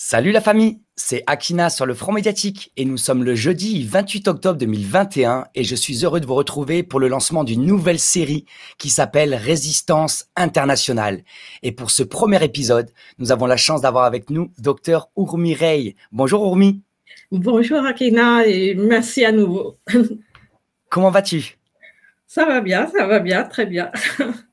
Salut la famille, c'est Akina sur le Front médiatique et nous sommes le jeudi 28 octobre 2021 et je suis heureux de vous retrouver pour le lancement d'une nouvelle série qui s'appelle Résistance internationale. Et pour ce premier épisode, nous avons la chance d'avoir avec nous Dr Ourmi Rey. Bonjour Ourmi. Bonjour Akina et merci à nouveau. Comment vas-tu Ça va bien, ça va bien, très bien.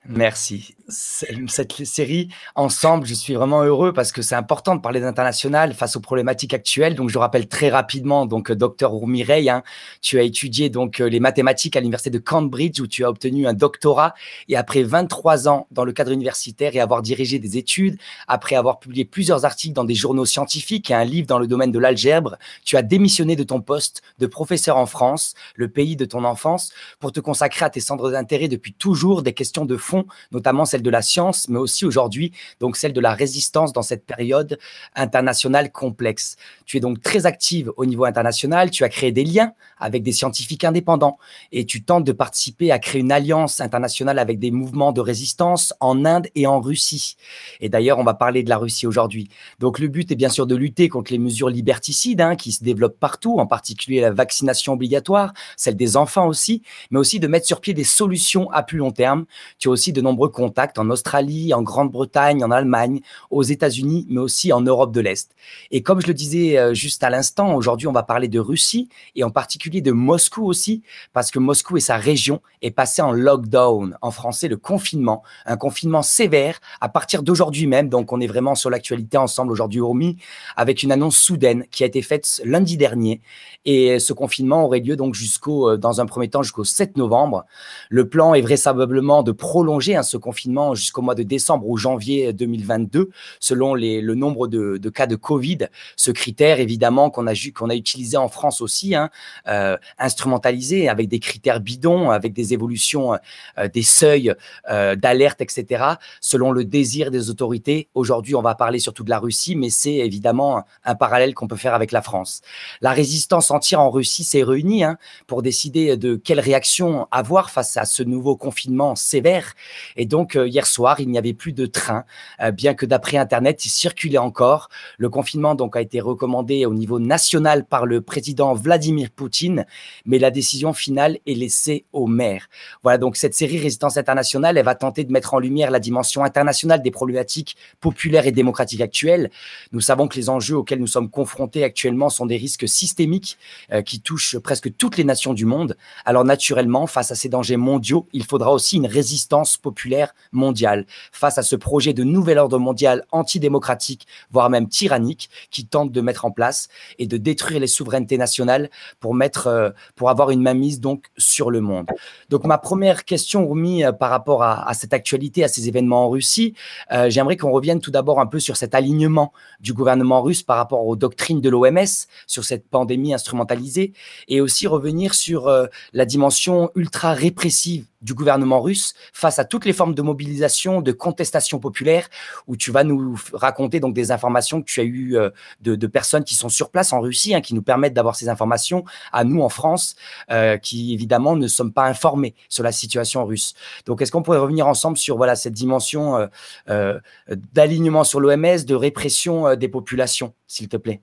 Merci. Cette série, ensemble, je suis vraiment heureux parce que c'est important de parler d'international face aux problématiques actuelles. Donc, je rappelle très rapidement, donc, euh, docteur Mireille, hein, tu as étudié donc euh, les mathématiques à l'université de Cambridge où tu as obtenu un doctorat et après 23 ans dans le cadre universitaire et avoir dirigé des études, après avoir publié plusieurs articles dans des journaux scientifiques et un livre dans le domaine de l'algèbre, tu as démissionné de ton poste de professeur en France, le pays de ton enfance, pour te consacrer à tes centres d'intérêt depuis toujours des questions de fond notamment celle de la science, mais aussi aujourd'hui, donc celle de la résistance dans cette période internationale complexe. Tu es donc très active au niveau international, tu as créé des liens avec des scientifiques indépendants et tu tentes de participer à créer une alliance internationale avec des mouvements de résistance en Inde et en Russie. Et d'ailleurs, on va parler de la Russie aujourd'hui. Donc le but est bien sûr de lutter contre les mesures liberticides hein, qui se développent partout, en particulier la vaccination obligatoire, celle des enfants aussi, mais aussi de mettre sur pied des solutions à plus long terme. Tu as aussi de nombreux contacts en Australie, en Grande-Bretagne, en Allemagne, aux États-Unis, mais aussi en Europe de l'Est. Et comme je le disais euh, juste à l'instant, aujourd'hui, on va parler de Russie et en particulier de Moscou aussi, parce que Moscou et sa région est passée en lockdown, en français le confinement, un confinement sévère à partir d'aujourd'hui même. Donc, on est vraiment sur l'actualité ensemble aujourd'hui, Ourmi, avec une annonce soudaine qui a été faite lundi dernier. Et ce confinement aurait lieu donc jusqu'au, euh, dans un premier temps, jusqu'au 7 novembre. Le plan est vraisemblablement de prolonger Hein, ce confinement jusqu'au mois de décembre ou janvier 2022, euh, selon le nombre de, cas de Covid. Ce critère, évidemment, qu'on a, a utilisé en France aussi, hein, euh, instrumentalisé avec des critères bidons, avec des évolutions euh, des seuils d'alerte, etc., selon le désir des autorités. Aujourd'hui, on va parler surtout de la Russie, mais c'est évidemment un parallèle qu'on peut faire avec la France. La résistance entière en Russie s'est réunie hein, pour décider de quelle réaction avoir face à ce nouveau confinement sévère et donc, euh, hier soir, il n'y avait plus de train, euh, bien que d'après Internet, il circulait encore. Le confinement donc a été recommandé au niveau national par le président Vladimir Poutine, mais la décision finale est laissée aux maires. Voilà, donc cette série Résistance internationale, elle va tenter de mettre en lumière la dimension internationale des problématiques populaires et démocratiques actuelles. Nous savons que les enjeux auxquels nous sommes confrontés actuellement sont des risques systémiques euh, qui touchent presque toutes les nations du monde. Alors naturellement, face à ces dangers mondiaux, il faudra aussi une résistance populaire mondiale face à ce projet de nouvel ordre mondial antidémocratique, voire même tyrannique, qui tente de mettre en place et de détruire les souverainetés nationales pour mettre, euh, pour avoir une mainmise donc sur le monde. Donc ma première question, remis euh, par rapport à, cette actualité, à ces événements en Russie, euh, j'aimerais qu'on revienne tout d'abord un peu sur cet alignement du gouvernement russe par rapport aux doctrines de l'OMS sur cette pandémie instrumentalisée et aussi revenir sur la dimension ultra répressive du gouvernement russe face à toutes les formes de mobilisation, de contestation populaire, où tu vas nous raconter donc des informations que tu as eues euh, de, personnes qui sont sur place en Russie, hein, qui nous permettent d'avoir ces informations à nous en France, euh, qui évidemment ne sommes pas informés sur la situation russe. Donc, est-ce qu'on pourrait revenir ensemble sur voilà cette dimension euh, d'alignement sur l'OMS, de répression des populations, s'il te plaît?